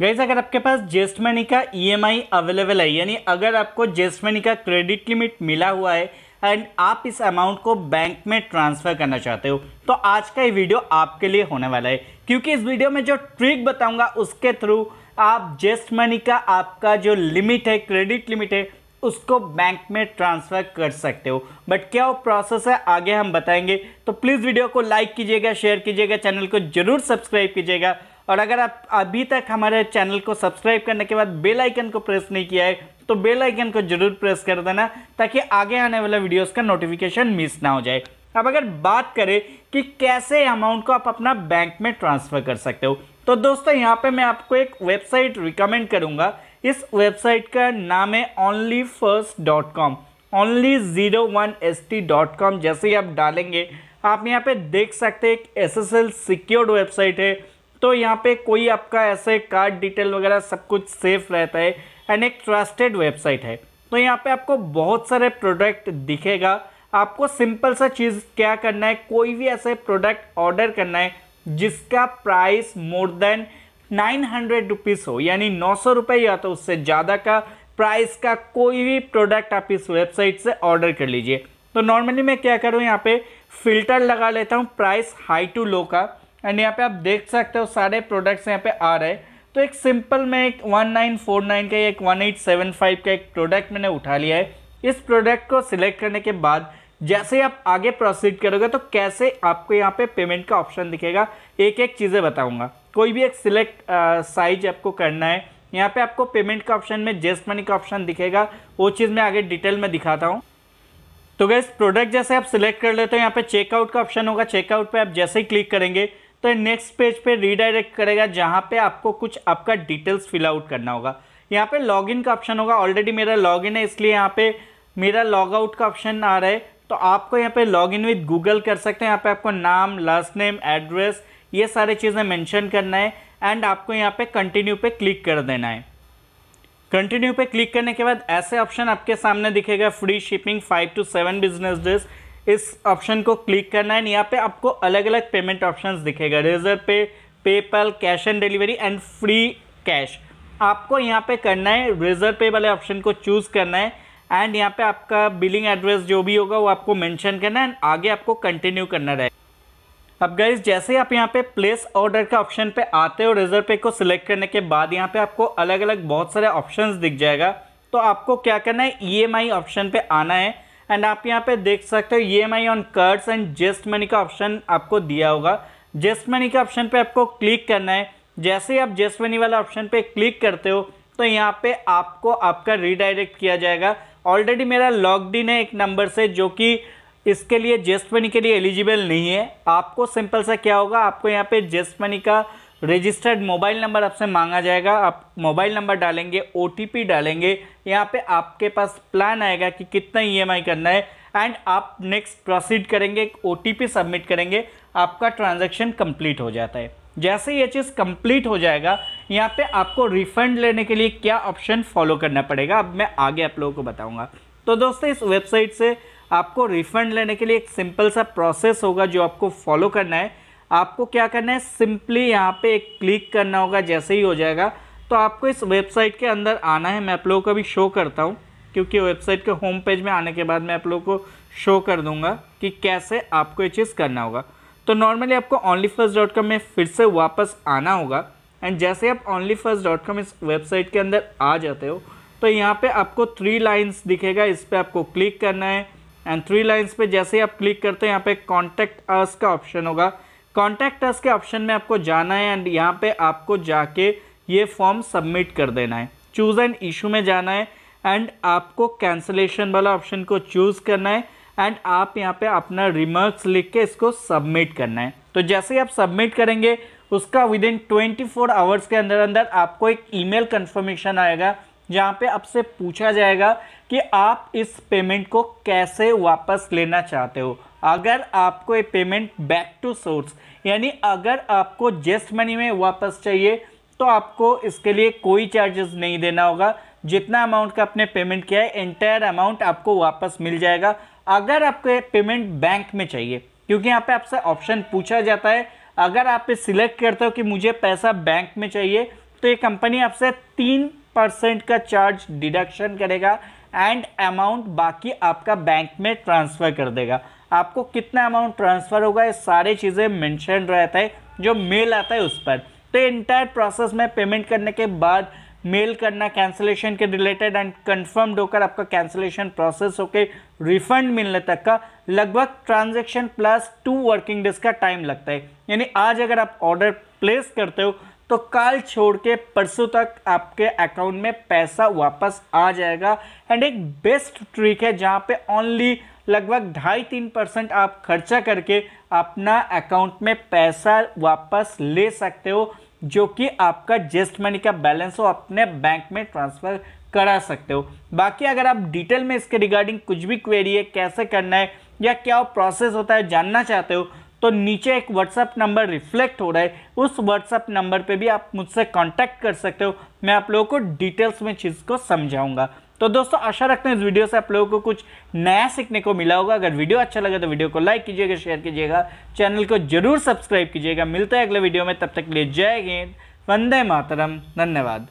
gas अगर आपके पास जेस्ट मनी का ईएमआई e अवेलेबल है यानी अगर आपको जेस्ट मनी का क्रेडिट लिमिट मिला हुआ है एंड आप इस अमाउंट को बैंक में ट्रांसफ़र करना चाहते हो तो आज का ये वीडियो आपके लिए होने वाला है क्योंकि इस वीडियो में जो ट्रिक बताऊंगा उसके थ्रू आप जेस्ट मनी का आपका जो लिमिट है क्रेडिट लिमिट है उसको बैंक में ट्रांसफ़र कर सकते हो बट क्या वो प्रोसेस है आगे हम बताएंगे तो प्लीज़ वीडियो को लाइक कीजिएगा शेयर कीजिएगा चैनल को ज़रूर सब्सक्राइब कीजिएगा और अगर आप अभी तक हमारे चैनल को सब्सक्राइब करने के बाद बेल आइकन को प्रेस नहीं किया है तो बेल आइकन को जरूर प्रेस कर देना ताकि आगे आने वाले वीडियोस का नोटिफिकेशन मिस ना हो जाए अब अगर बात करें कि कैसे अमाउंट को आप अपना बैंक में ट्रांसफ़र कर सकते हो तो दोस्तों यहाँ पर मैं आपको एक वेबसाइट रिकमेंड करूँगा इस वेबसाइट का नाम है only first dot com only zero one S T dot com जैसे ही आप डालेंगे आप यहाँ पे देख सकते हैं एक S S L secured website है तो यहाँ पे कोई आपका ऐसे कार्ड डिटेल वगैरह सब कुछ सेफ रहता है एंड एक ट्रस्टेड वेबसाइट है तो यहाँ पे आपको बहुत सारे प्रोडक्ट दिखेगा आपको सिंपल सा चीज़ क्या करना है कोई भी ऐसे प्रोडक्ट ऑर्डर करना है जिसका price more than nine hundred हो यानी नौ सौ रुपये या तो उससे ज़्यादा का प्राइस का कोई भी प्रोडक्ट आप इस वेबसाइट से ऑर्डर कर लीजिए तो नॉर्मली मैं क्या करूँ यहाँ पे फिल्टर लगा लेता हूँ प्राइस हाई टू लो का एंड यहाँ पे आप देख सकते हो सारे प्रोडक्ट्स यहाँ पे आ रहे तो एक सिंपल में एक 1949 का एक 1875 का एक प्रोडक्ट मैंने उठा लिया है इस प्रोडक्ट को सिलेक्ट करने के बाद जैसे आप आगे प्रोसीड करोगे तो कैसे आपको यहाँ पे पेमेंट का ऑप्शन दिखेगा एक एक चीज़ें बताऊँगा कोई भी एक सिलेक्ट साइज आपको करना है यहाँ पे आपको पेमेंट का ऑप्शन में जेस्ट मनी का ऑप्शन दिखेगा वो चीज़ मैं आगे डिटेल में दिखाता हूँ तो गैस प्रोडक्ट जैसे आप सिलेक्ट कर लेते हो यहाँ पे चेकआउट का ऑप्शन होगा चेकआउट पे आप जैसे ही क्लिक करेंगे तो नेक्स्ट पेज पे रीडायरेक्ट करेगा जहाँ पे आपको कुछ आपका डिटेल्स फिल आउट करना होगा यहाँ पे लॉगिन का ऑप्शन होगा ऑलरेडी मेरा लॉगिन है इसलिए यहाँ पे मेरा लॉग आउट का ऑप्शन आ रहा है तो आपको यहाँ पे लॉग इन विद गूगल कर सकते हैं यहाँ पे आपको नाम लास्ट नेम एड्रेस ये सारी चीज़ें मेंशन करना है एंड आपको यहाँ पे कंटिन्यू पे क्लिक कर देना है कंटिन्यू पे क्लिक करने के बाद ऐसे ऑप्शन आपके सामने दिखेगा free shipping five to seven business days इस ऑप्शन को क्लिक करना है यहाँ पे आपको अलग अलग पेमेंट ऑप्शन दिखेगा Razorpay PayPal cash and delivery and free cash आपको यहाँ पे करना है रेजर पे वाले ऑप्शन को चूज़ करना है एंड यहाँ पे आपका बिलिंग एड्रेस जो भी होगा वो आपको मेंशन करना है एंड आगे आपको कंटिन्यू करना रहेगा अब गाइज जैसे ही आप यहाँ पे प्लेस ऑर्डर के ऑप्शन पे आते हो रेजर पे को सिलेक्ट करने के बाद यहाँ पे आपको अलग अलग बहुत सारे ऑप्शंस दिख जाएगा तो आपको क्या करना है ई e ऑप्शन पे आना है एंड आप यहाँ पे देख सकते हो E M I on cards and Zest Money का ऑप्शन आपको दिया होगा जेस्ट मनी के ऑप्शन पे आपको क्लिक करना है जैसे ही आप जेस्ट मनी वाला ऑप्शन पे क्लिक करते हो तो यहाँ पे आपको आपका रिडायरेक्ट किया जाएगा ऑलरेडी मेरा लॉकड इन है एक नंबर से जो कि इसके लिए जेस्ट मनी के लिए एलिजिबल नहीं है आपको सिंपल सा क्या होगा आपको यहाँ पे जेस्ट मनी का रजिस्टर्ड मोबाइल नंबर आपसे मांगा जाएगा आप मोबाइल नंबर डालेंगे ओ डालेंगे यहाँ पे आपके पास प्लान आएगा कि कितना ई e करना है एंड आप नेक्स्ट प्रोसीड करेंगे ओ टी सबमिट करेंगे आपका ट्रांजेक्शन कंप्लीट हो जाता है जैसे ये चीज़ कंप्लीट हो जाएगा यहाँ पे आपको रिफंड लेने के लिए क्या ऑप्शन फॉलो करना पड़ेगा अब मैं आगे आप लोगों को बताऊँगा तो दोस्तों इस वेबसाइट से आपको रिफंड लेने के लिए एक सिंपल सा प्रोसेस होगा जो आपको फॉलो करना है आपको क्या करना है सिंपली यहाँ पे एक क्लिक करना होगा जैसे ही हो जाएगा तो आपको इस वेबसाइट के अंदर आना है मैं आप लोगों को अभी शो करता हूँ क्योंकि वेबसाइट के होम पेज में आने के बाद मैं आप लोगों को शो कर दूंगा कि कैसे आपको ये चीज़ करना होगा तो नॉर्मली आपको ओनली फर्स्ट डॉट कॉम में फिर से वापस आना होगा एंड जैसे आप ओनली फर्स्ट डॉट कॉम इस वेबसाइट के अंदर आ जाते हो तो यहाँ पर आपको थ्री लाइन्स दिखेगा इस पर आपको क्लिक करना है एंड थ्री लाइन्स पर जैसे ही आप क्लिक करते हो यहाँ पर कॉन्टैक्ट अस का ऑप्शन होगा कॉन्टैक्ट अस के ऑप्शन में आपको जाना है एंड यहाँ पे आपको जाके ये फॉर्म सबमिट कर देना है चूज़ एंड इशू में जाना है एंड आपको कैंसलेशन वाला ऑप्शन को चूज़ करना है एंड आप यहाँ पे अपना रिमार्क्स लिख के इसको सबमिट करना है तो जैसे ही आप सबमिट करेंगे उसका within twenty four hours के अंदर अंदर आपको एक मेल कन्फर्मेशन आएगा जहाँ पे आपसे पूछा जाएगा कि आप इस पेमेंट को कैसे वापस लेना चाहते हो अगर आपको ये पेमेंट बैक टू सोर्स यानी अगर आपको जेस्ट मनी में वापस चाहिए तो आपको इसके लिए कोई चार्जेस नहीं देना होगा जितना अमाउंट का आपने पेमेंट किया है एंटायर अमाउंट आपको वापस मिल जाएगा अगर आपको पेमेंट बैंक में चाहिए क्योंकि यहाँ पे आपसे ऑप्शन पूछा जाता है अगर आप ये सिलेक्ट करते हो कि मुझे पैसा बैंक में चाहिए तो ये कंपनी आपसे तीन परसेंट का चार्ज डिडक्शन करेगा एंड अमाउंट बाकी आपका बैंक में ट्रांसफ़र कर देगा आपको कितना अमाउंट ट्रांसफ़र होगा ये सारी चीज़ें मैंशन रहता है जो मेल आता है उस पर तो इंटायर प्रोसेस में पेमेंट करने के बाद मेल करना कैंसिलेशन के रिलेटेड एंड कंफर्म्ड होकर आपका कैंसिलेशन प्रोसेस होकर रिफंड मिलने तक का लगभग transaction plus two working days का टाइम लगता है यानी आज अगर आप ऑर्डर प्लेस करते हो तो कल छोड़ के परसों तक आपके अकाउंट में पैसा वापस आ जाएगा एंड एक बेस्ट ट्रिक है जहाँ पे ओनली लगभग ढाई तीन परसेंट आप खर्चा करके अपना अकाउंट में पैसा वापस ले सकते हो जो कि आपका जेस्ट मनी का बैलेंस हो अपने बैंक में ट्रांसफ़र करा सकते हो बाकी अगर आप डिटेल में इसके रिगार्डिंग कुछ भी क्वेरी है कैसे करना है या क्या प्रोसेस होता है जानना चाहते हो तो नीचे एक व्हाट्सअप नंबर रिफ्लेक्ट हो रहा है उस व्हाट्सअप नंबर पे भी आप मुझसे कांटेक्ट कर सकते हो मैं आप लोगों को डिटेल्स में चीज़ को समझाऊंगा तो दोस्तों आशा रखते हैं इस वीडियो से आप लोगों को कुछ नया सीखने को मिला होगा अगर वीडियो अच्छा लगे तो वीडियो को लाइक कीजिएगा शेयर कीजिएगा चैनल को जरूर सब्सक्राइब कीजिएगा मिलता है अगले वीडियो में तब तक के लिए जय हिंद वंदे मातरम धन्यवाद